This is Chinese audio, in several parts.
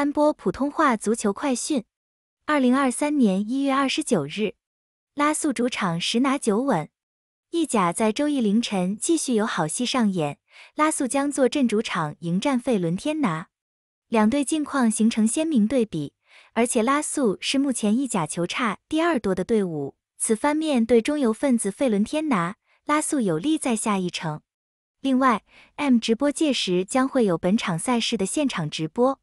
三播普通话足球快讯，二零二三年一月二十九日，拉素主场十拿九稳。意甲在周一凌晨继续有好戏上演，拉素将坐镇主场迎战费伦天拿。两队近况形成鲜明对比，而且拉素是目前意甲球差第二多的队伍，此番面对中游分子费伦天拿，拉素有利再下一城。另外，M 直播届时将会有本场赛事的现场直播。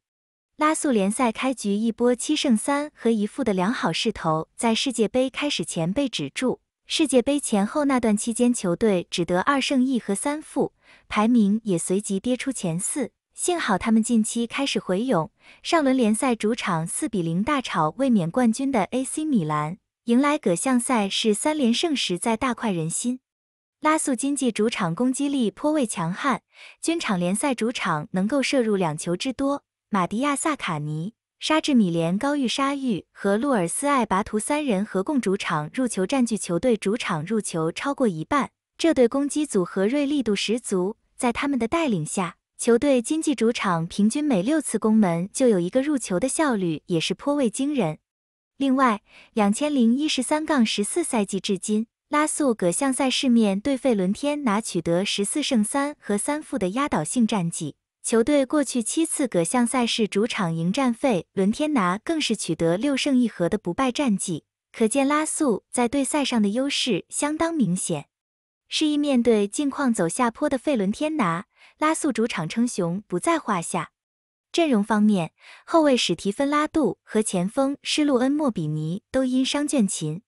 拉素联赛开局一波七胜三和一负的良好势头，在世界杯开始前被止住。世界杯前后那段期间，球队只得二胜一和三负，排名也随即跌出前四。幸好他们近期开始回勇，上轮联赛主场四比零大炒卫冕冠军的 AC 米兰，迎来各项赛事三连胜时在大快人心。拉素经济主场攻击力颇为强悍，均场联赛主场能够射入两球之多。马迪亚萨卡尼、沙治米连高、玉沙玉和路尔斯艾拔图三人合共主场入球，占据球队主场入球超过一半。这对攻击组合锐利度十足，在他们的带领下，球队今季主场平均每六次攻门就有一个入球的效率也是颇为惊人。另外，两千零一十三杠十四赛季至今，拉素葛向赛事面对费伦天拿取得十四胜三和三负的压倒性战绩。球队过去七次各项赛事主场迎战费伦天拿，更是取得六胜一和的不败战绩，可见拉素在对赛上的优势相当明显。是意面对近况走下坡的费伦天拿，拉素主场称雄不在话下。阵容方面，后卫史提芬拉杜和前锋施路恩莫比尼都因伤倦勤。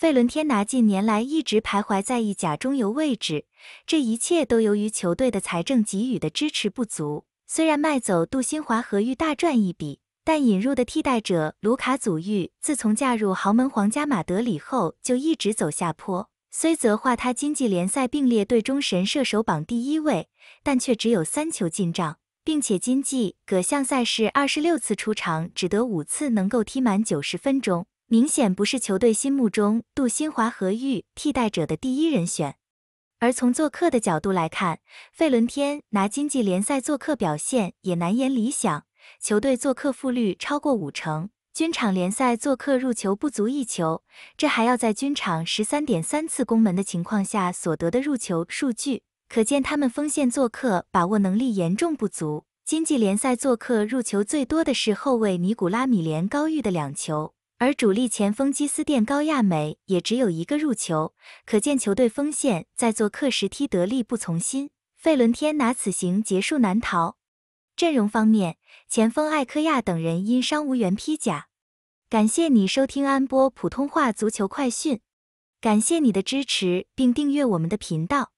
费伦天拿近年来一直徘徊在意甲中游位置，这一切都由于球队的财政给予的支持不足。虽然卖走杜新华和玉大赚一笔，但引入的替代者卢卡祖玉自从嫁入豪门皇家马德里后就一直走下坡。虽则话他经济联赛并列队中神射手榜第一位，但却只有三球进账，并且今季各项赛事二十六次出场只得五次能够踢满九十分钟。明显不是球队心目中杜新华和玉替代者的第一人选，而从做客的角度来看，费伦天拿经济联赛做客表现也难言理想，球队做客负率超过五成，均场联赛做客入球不足一球，这还要在均场十三点三次攻门的情况下所得的入球数据，可见他们锋线做客把握能力严重不足。经济联赛做客入球最多的是后卫尼古拉米连高玉的两球。而主力前锋基斯甸高亚美也只有一个入球，可见球队锋线在做客时踢得力不从心。费伦天拿此行结束难逃。阵容方面，前锋艾科亚等人因伤无缘披甲。感谢你收听安波普通话足球快讯，感谢你的支持并订阅我们的频道。